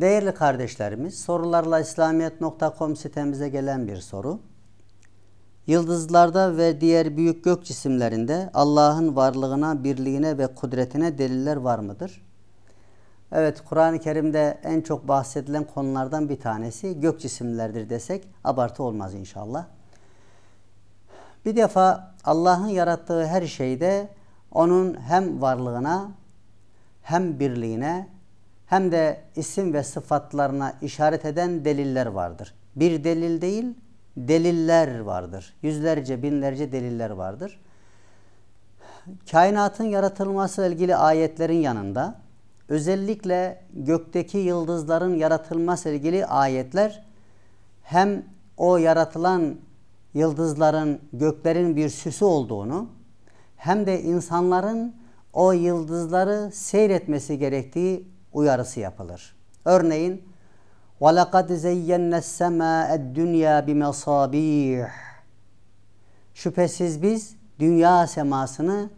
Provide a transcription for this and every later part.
Değerli kardeşlerimiz, sorularla İslamiyet.com sitemize gelen bir soru. Yıldızlarda ve diğer büyük gök cisimlerinde Allah'ın varlığına, birliğine ve kudretine deliller var mıdır? Evet, Kur'an-ı Kerim'de en çok bahsedilen konulardan bir tanesi gök cisimlerdir desek abartı olmaz inşallah. Bir defa Allah'ın yarattığı her şeyde onun hem varlığına hem birliğine hem de isim ve sıfatlarına işaret eden deliller vardır. Bir delil değil, deliller vardır. Yüzlerce, binlerce deliller vardır. Kainatın yaratılması ile ilgili ayetlerin yanında özellikle gökteki yıldızların yaratılması ile ilgili ayetler hem o yaratılan yıldızların göklerin bir süsü olduğunu hem de insanların o yıldızları seyretmesi gerektiği uyarısı yapılır. Örneğin وَلَقَدْ زَيَّنَّ السَّمَاءَ الدُّنْيَا بِمَصَابِيحِ Şüphesiz biz dünya semasını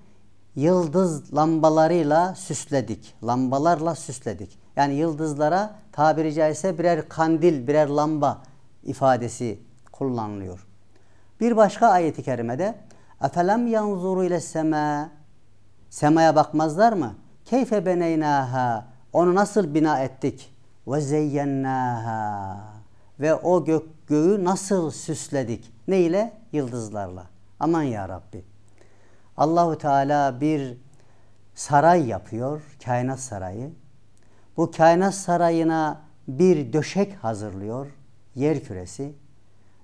yıldız lambalarıyla süsledik. Lambalarla süsledik. Yani yıldızlara tabiri caizse birer kandil, birer lamba ifadesi kullanılıyor. Bir başka ayeti kerimede اَفَلَمْ يَنْظُرُ ile sema Semaya bakmazlar mı? Keyfe beneynaha onu nasıl bina ettik? Ve zeyyennaha. Ve o gök göğü nasıl süsledik? Ne ile? Yıldızlarla. Aman ya Rabbi. Allahu Teala bir saray yapıyor, kainat sarayı. Bu kainat sarayına bir döşek hazırlıyor, yer küresi.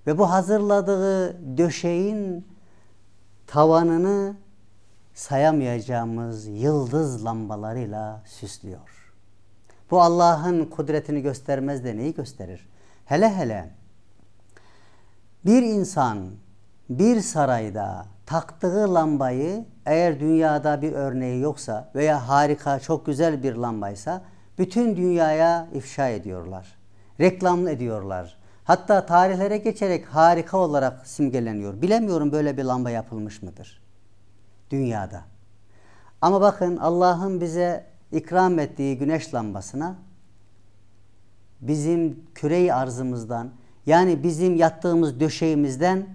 Ve bu hazırladığı döşeğin tavanını sayamayacağımız yıldız lambalarıyla süslüyor. Bu Allah'ın kudretini göstermez de neyi gösterir? Hele hele bir insan bir sarayda taktığı lambayı eğer dünyada bir örneği yoksa veya harika çok güzel bir lambaysa bütün dünyaya ifşa ediyorlar. Reklam ediyorlar. Hatta tarihlere geçerek harika olarak simgeleniyor. Bilemiyorum böyle bir lamba yapılmış mıdır dünyada. Ama bakın Allah'ın bize ikram ettiği güneş lambasına bizim küreyi arzımızdan yani bizim yattığımız döşeğimizden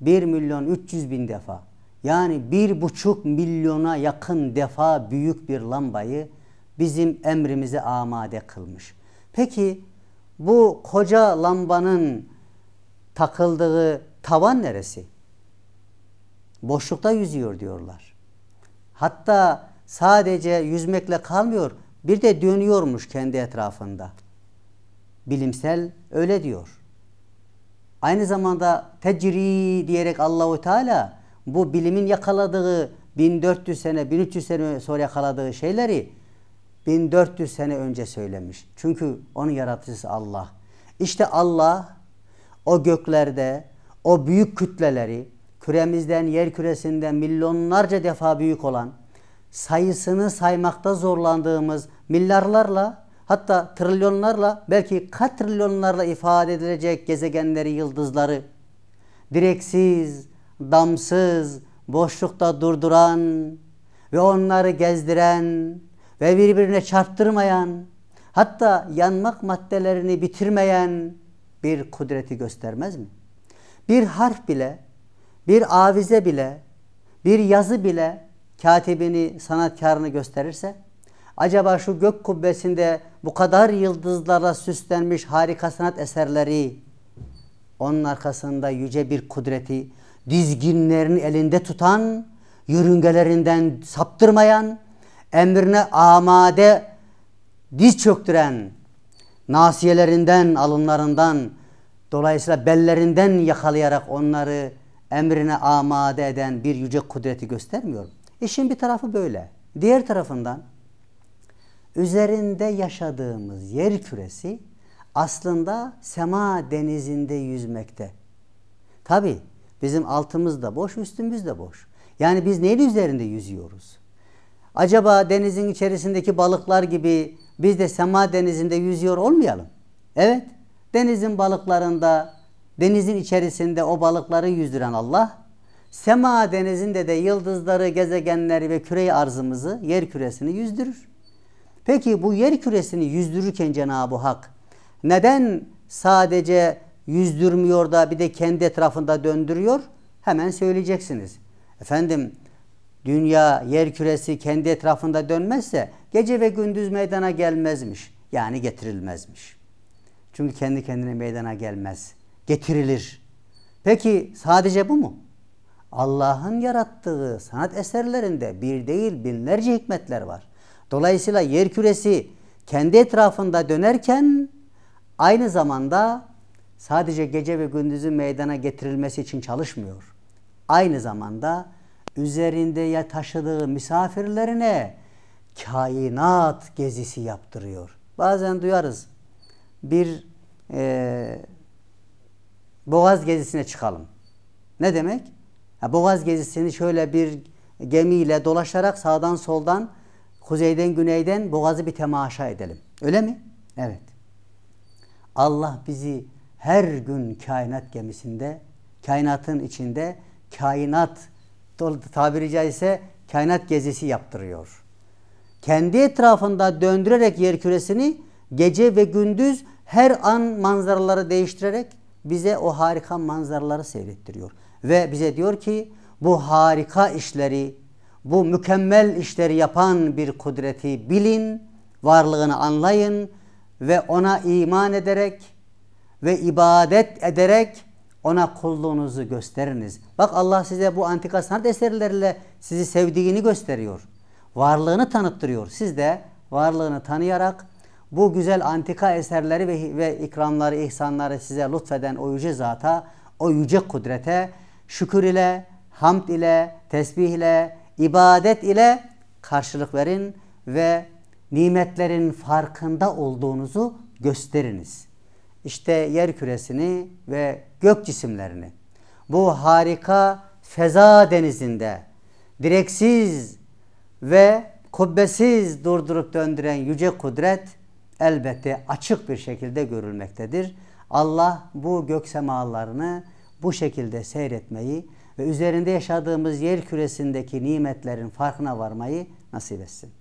1 milyon 300 bin defa yani bir buçuk milyona yakın defa büyük bir lambayı bizim emrimize amade kılmış. Peki bu koca lambanın takıldığı tavan neresi? Boşlukta yüzüyor diyorlar. Hatta sadece yüzmekle kalmıyor, bir de dönüyormuş kendi etrafında. Bilimsel öyle diyor. Aynı zamanda tecri diyerek Allahu Teala bu bilimin yakaladığı 1400 sene, 1300 sene sonra yakaladığı şeyleri 1400 sene önce söylemiş. Çünkü onun yaratıcısı Allah. İşte Allah o göklerde o büyük kütleleri küremizden, yer küresinden milyonlarca defa büyük olan sayısını saymakta zorlandığımız milyarlarla hatta trilyonlarla belki katrilyonlarla ifade edilecek gezegenleri, yıldızları direksiz, damsız, boşlukta durduran ve onları gezdiren ve birbirine çarptırmayan, hatta yanmak maddelerini bitirmeyen bir kudreti göstermez mi? Bir harf bile, bir avize bile, bir yazı bile katibini, sanatkarını gösterirse, acaba şu gök kubbesinde bu kadar yıldızlara süslenmiş harika sanat eserleri, onun arkasında yüce bir kudreti, dizginlerini elinde tutan, yörüngelerinden saptırmayan, emrine amade diz çöktüren, nasiyelerinden, alınlarından, dolayısıyla bellerinden yakalayarak onları emrine amade eden bir yüce kudreti göstermiyor mu? İşin bir tarafı böyle. Diğer tarafından üzerinde yaşadığımız yer küresi aslında sema denizinde yüzmekte. Tabi bizim altımız da boş, üstümüz de boş. Yani biz neyin üzerinde yüzüyoruz? Acaba denizin içerisindeki balıklar gibi biz de sema denizinde yüzüyor olmayalım? Evet, denizin balıklarında, denizin içerisinde o balıkları yüzdüren Allah Sema denizinde de yıldızları, gezegenleri ve küreyi arzımızı, yer küresini yüzdürür. Peki bu yer küresini yüzdürürken Cenab-ı Hak neden sadece yüzdürmüyor da bir de kendi etrafında döndürüyor? Hemen söyleyeceksiniz. Efendim dünya yer küresi kendi etrafında dönmezse gece ve gündüz meydana gelmezmiş. Yani getirilmezmiş. Çünkü kendi kendine meydana gelmez. Getirilir. Peki sadece bu mu? Allah'ın yarattığı sanat eserlerinde bir değil binlerce hikmetler var. Dolayısıyla yer küresi kendi etrafında dönerken aynı zamanda sadece gece ve gündüzün meydana getirilmesi için çalışmıyor. Aynı zamanda üzerinde ya taşıdığı misafirlerine kainat gezisi yaptırıyor. Bazen duyarız bir e, boğaz gezisine çıkalım. Ne demek? Boğaz gezisini şöyle bir gemiyle dolaşarak sağdan soldan kuzeyden güneyden Boğaz'ı bir temaşa edelim. Öyle mi? Evet. Allah bizi her gün kainat gemisinde, kainatın içinde kainat tabiri caizse kainat gezisi yaptırıyor. Kendi etrafında döndürerek yer küresini gece ve gündüz her an manzaraları değiştirerek bize o harika manzaraları seyrettiriyor. Ve bize diyor ki bu harika işleri, bu mükemmel işleri yapan bir kudreti bilin, varlığını anlayın ve ona iman ederek ve ibadet ederek ona kulluğunuzu gösteriniz. Bak Allah size bu antika sanat eserleriyle sizi sevdiğini gösteriyor. Varlığını tanıttırıyor. Siz de varlığını tanıyarak bu güzel antika eserleri ve, ve ikramları, ihsanları size lütfeden o yüce zata, o yüce kudrete şükür ile, hamd ile, tesbih ile, ibadet ile karşılık verin ve nimetlerin farkında olduğunuzu gösteriniz. İşte yer küresini ve gök cisimlerini bu harika feza denizinde direksiz ve kubbesiz durdurup döndüren yüce kudret elbette açık bir şekilde görülmektedir. Allah bu gök semalarını bu şekilde seyretmeyi ve üzerinde yaşadığımız yer küresindeki nimetlerin farkına varmayı nasip etsin.